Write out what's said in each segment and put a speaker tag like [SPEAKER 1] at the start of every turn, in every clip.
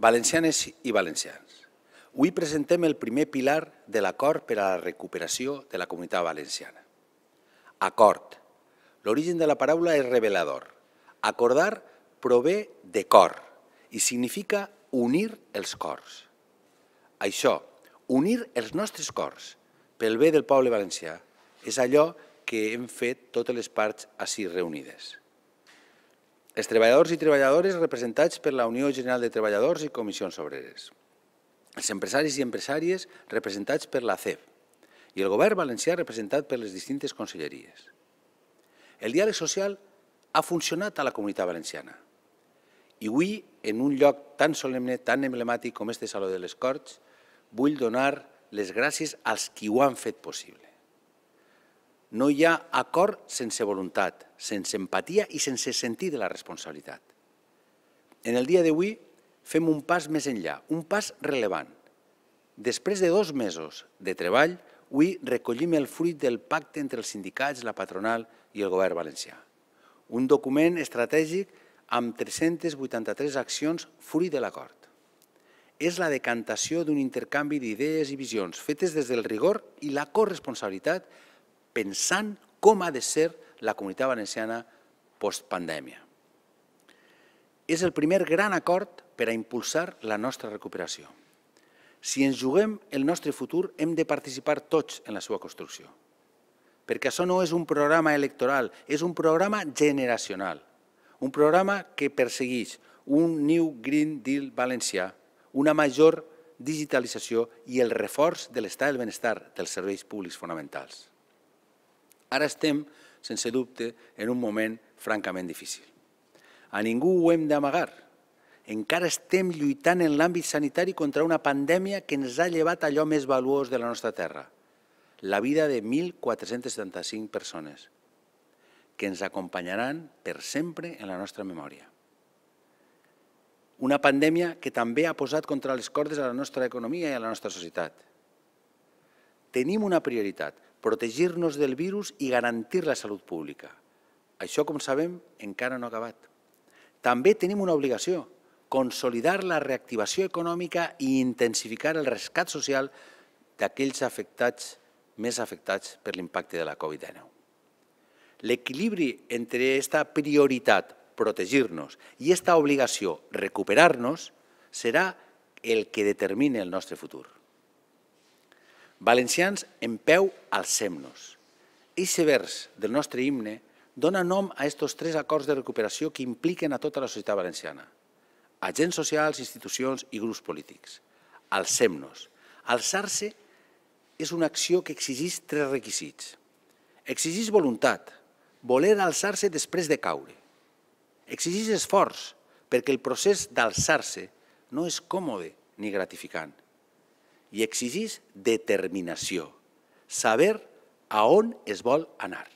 [SPEAKER 1] Valencianes i valencians, avui presentem el primer pilar de l'acord per a la recuperació de la comunitat valenciana. Acord. L'origen de la paraula és revelador. Acordar prové de cor i significa unir els cors. Això, unir els nostres cors pel bé del poble valencià, és allò que hem fet totes les parts així reunides els treballadors i treballadores representats per la Unió General de Treballadors i Comissions Obreres, els empresaris i empresàries representats per la CEP i el govern valencià representat per les distintes conselleries. El diàleg social ha funcionat a la comunitat valenciana i avui, en un lloc tan solemne, tan emblemàtic com este Saló de les Corts, vull donar les gràcies als qui ho han fet possible. No hi ha acord sense voluntat, sense empatia i sense sentit de la responsabilitat. En el dia d'avui fem un pas més enllà, un pas rellevant. Després de dos mesos de treball, avui recollim el fruit del pacte entre els sindicats, la patronal i el govern valencià. Un document estratègic amb 383 accions fruit de l'acord. És la decantació d'un intercanvi d'idees i visions fetes des del rigor i la corresponsabilitat pensant com ha de ser la comunitat valenciana postpandèmia. És el primer gran acord per a impulsar la nostra recuperació. Si ens juguem el nostre futur, hem de participar tots en la seva construcció. Perquè això no és un programa electoral, és un programa generacional. Un programa que persegueix un New Green Deal valencià, una major digitalització i el reforç de l'estat del benestar dels serveis públics fonamentals. Ara estem, sense dubte, en un moment francament difícil. A ningú ho hem d'amagar. Encara estem lluitant en l'àmbit sanitari contra una pandèmia que ens ha llevat allò més valuós de la nostra terra, la vida de 1.475 persones, que ens acompanyaran per sempre en la nostra memòria. Una pandèmia que també ha posat contra les cordes a la nostra economia i a la nostra societat. Tenim una prioritat, protegir-nos del virus i garantir la salut pública. Això, com sabem, encara no ha acabat. També tenim una obligació, consolidar la reactivació econòmica i intensificar el rescat social d'aquells afectats més afectats per l'impacte de la Covid-19. L'equilibri entre aquesta prioritat, protegir-nos, i aquesta obligació, recuperar-nos, serà el que determina el nostre futur. Valencians en peu, alcem-nos. Eixe vers del nostre himne dona nom a estos tres acords de recuperació que impliquen a tota la societat valenciana. Agents socials, institucions i grups polítics. Alcem-nos. Alçar-se és una acció que exigeix tres requisits. Exigeix voluntat, voler alçar-se després de caure. Exigeix esforç, perquè el procés d'alçar-se no és còmode ni gratificant, ...y exigís determinación. saber a es vol anar.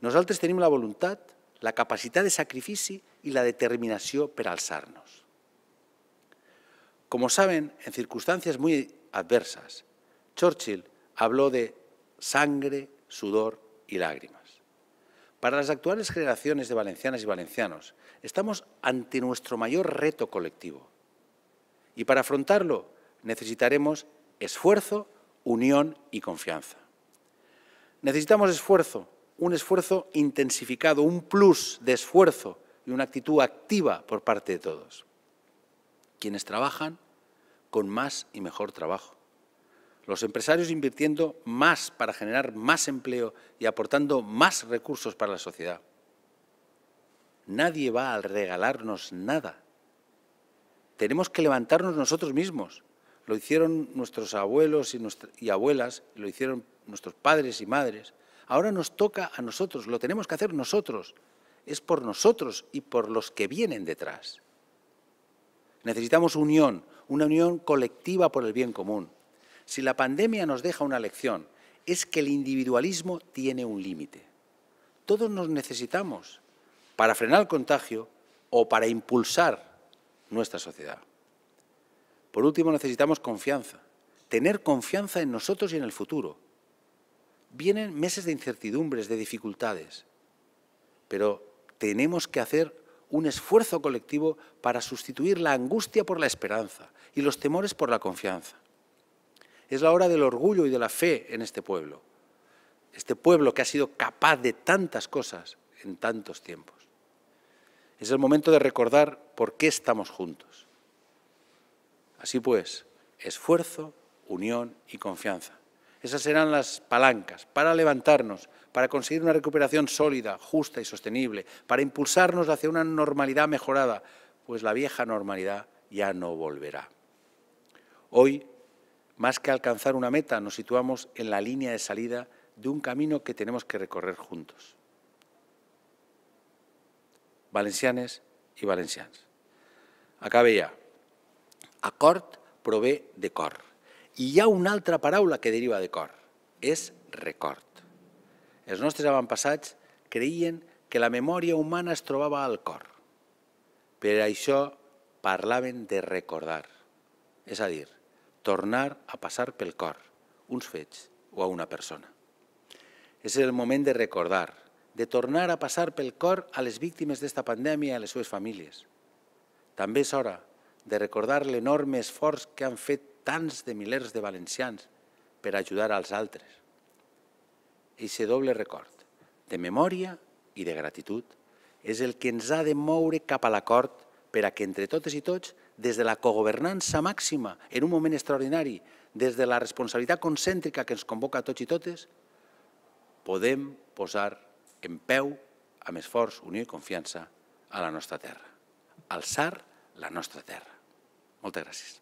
[SPEAKER 1] Nosotros tenemos la voluntad... la capacidad de sacrificio... ...y la determinación para alzarnos. Como saben, en circunstancias muy adversas, Churchill habló de sangre, sudor y lágrimas. Para las actuales generaciones de valencianas y valencianos, estamos ante nuestro mayor reto colectivo. Y para afrontarlo, necesitaremos esfuerzo, unión y confianza. Necesitamos esfuerzo, un esfuerzo intensificado, un plus de esfuerzo y una actitud activa por parte de todos. Quienes trabajan con más y mejor trabajo. Los empresarios invirtiendo más para generar más empleo y aportando más recursos para la sociedad. Nadie va a regalarnos nada. Tenemos que levantarnos nosotros mismos, lo hicieron nuestros abuelos y, y abuelas, lo hicieron nuestros padres y madres. Ahora nos toca a nosotros, lo tenemos que hacer nosotros. Es por nosotros y por los que vienen detrás. Necesitamos unión, una unión colectiva por el bien común. Si la pandemia nos deja una lección, es que el individualismo tiene un límite. Todos nos necesitamos para frenar el contagio o para impulsar nuestra sociedad. Por último, necesitamos confianza, tener confianza en nosotros y en el futuro. Vienen meses de incertidumbres, de dificultades, pero tenemos que hacer un esfuerzo colectivo para sustituir la angustia por la esperanza y los temores por la confianza. Es la hora del orgullo y de la fe en este pueblo, este pueblo que ha sido capaz de tantas cosas en tantos tiempos. Es el momento de recordar por qué estamos juntos. Así pues, esfuerzo, unión y confianza. Esas serán las palancas para levantarnos, para conseguir una recuperación sólida, justa y sostenible, para impulsarnos hacia una normalidad mejorada, pues la vieja normalidad ya no volverá. Hoy, más que alcanzar una meta, nos situamos en la línea de salida de un camino que tenemos que recorrer juntos. Valencianes y valencianas. Acabe ya. Acord prové de cor. I hi ha una altra paraula que deriva de cor, és record. Els nostres avantpassats creien que la memòria humana es trobava al cor. Per això parlaven de recordar, és a dir, tornar a passar pel cor uns fets o a una persona. És el moment de recordar, de tornar a passar pel cor a les víctimes d'esta pandèmia i a les seves famílies. També és hora de recordar l'enorme esforç que han fet tants de milers de valencians per ajudar als altres. Eixe doble record, de memòria i de gratitud, és el que ens ha de moure cap a l'acord per a que entre totes i tots, des de la cogovernança màxima, en un moment extraordinari, des de la responsabilitat concèntrica que ens convoca a tots i totes, podem posar en peu, amb esforç, unió i confiança, a la nostra terra. Alçar la nostra terra. Muchas gracias.